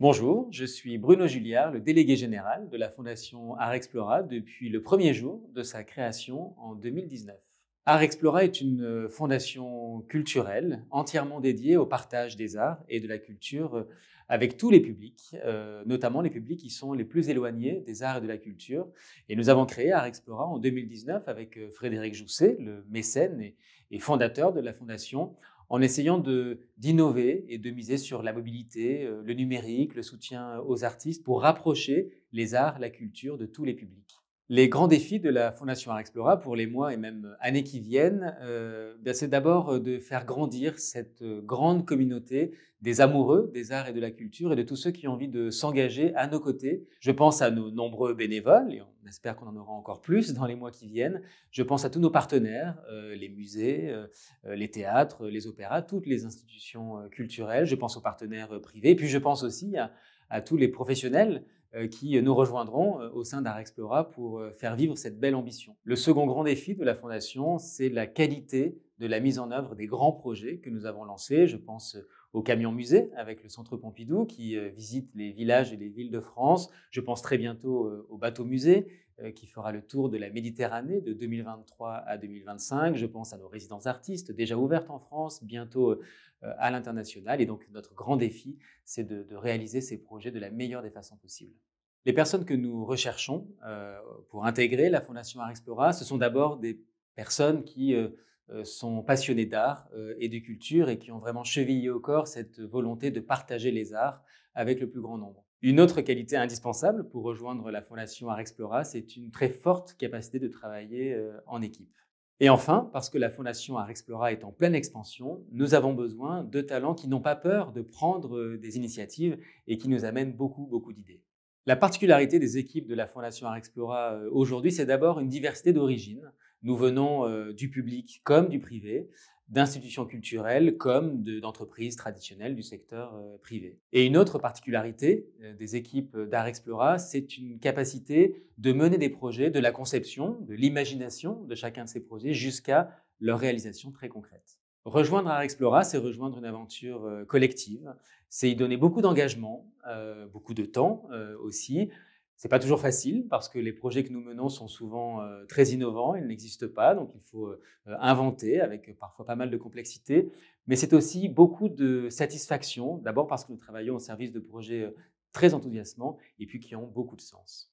Bonjour, je suis Bruno Julliard, le délégué général de la Fondation Art Explora depuis le premier jour de sa création en 2019. Art Explora est une fondation culturelle entièrement dédiée au partage des arts et de la culture avec tous les publics, euh, notamment les publics qui sont les plus éloignés des arts et de la culture. Et nous avons créé Art Explora en 2019 avec euh, Frédéric Jousset, le mécène et fondateur de la fondation, en essayant d'innover et de miser sur la mobilité, euh, le numérique, le soutien aux artistes pour rapprocher les arts, la culture de tous les publics. Les grands défis de la Fondation Art pour les mois et même années qui viennent, euh, ben, c'est d'abord euh, de faire grandir cette euh, grande communauté des amoureux des arts et de la culture et de tous ceux qui ont envie de s'engager à nos côtés. Je pense à nos nombreux bénévoles, et on espère qu'on en aura encore plus dans les mois qui viennent. Je pense à tous nos partenaires, les musées, les théâtres, les opéras, toutes les institutions culturelles. Je pense aux partenaires privés, et puis je pense aussi à tous les professionnels euh, qui euh, nous rejoindront euh, au sein d'Arexplora pour faire vivre cette belle ambition. Le second grand défi de la Fondation, c'est la qualité de la mise en œuvre des grands projets que nous avons lancés. Je pense au camion musée avec le Centre Pompidou qui visite les villages et les villes de France. Je pense très bientôt au bateau musée euh, qui fera le tour de la Méditerranée de 2023 à 2025. Je pense à nos résidences artistes déjà ouvertes en France, bientôt euh, à l'international. Et donc notre grand défi, c'est de, réaliser ces projets de la meilleure des façons possibles. Les personnes que nous recherchons euh, pour intégrer la Fondation Art Explora, ce sont d'abord des personnes qui sont passionnées d'art et de culture et qui ont vraiment chevillé au corps cette volonté de partager les arts avec le plus grand nombre. Une autre qualité indispensable pour rejoindre la fondation Explora, c'est une très forte capacité de travailler euh, en équipe. Et enfin, parce que la fondation Arexplora est en pleine expansion, nous avons besoin de talents qui n'ont pas peur de prendre euh, des initiatives et qui nous amènent beaucoup, beaucoup d'idées. La particularité des équipes de la fondation Arexplora euh, aujourd'hui, c'est d'abord une diversité d'origine. Nous venons du public comme du privé d'institutions culturelles comme d'entreprises traditionnelles du secteur euh, privé. Et une autre particularité euh, des équipes euh, d'Art Explora, c'est une capacité de mener des projets de la conception, de l'imagination de chacun de ces projets jusqu'à leur réalisation très concrète. Rejoindre Art Explora, c'est rejoindre une aventure collective, c'est y donner beaucoup d'engagement, beaucoup de temps aussi, c'est pas toujours facile parce que les projets que nous menons sont souvent euh, très innovants, ils n'existent pas, donc il faut euh, inventer avec parfois pas mal de complexité. Mais c'est aussi beaucoup de satisfaction, d'abord parce que nous travaillons au service de projets euh, très enthousiasmants et puis qui ont beaucoup de sens.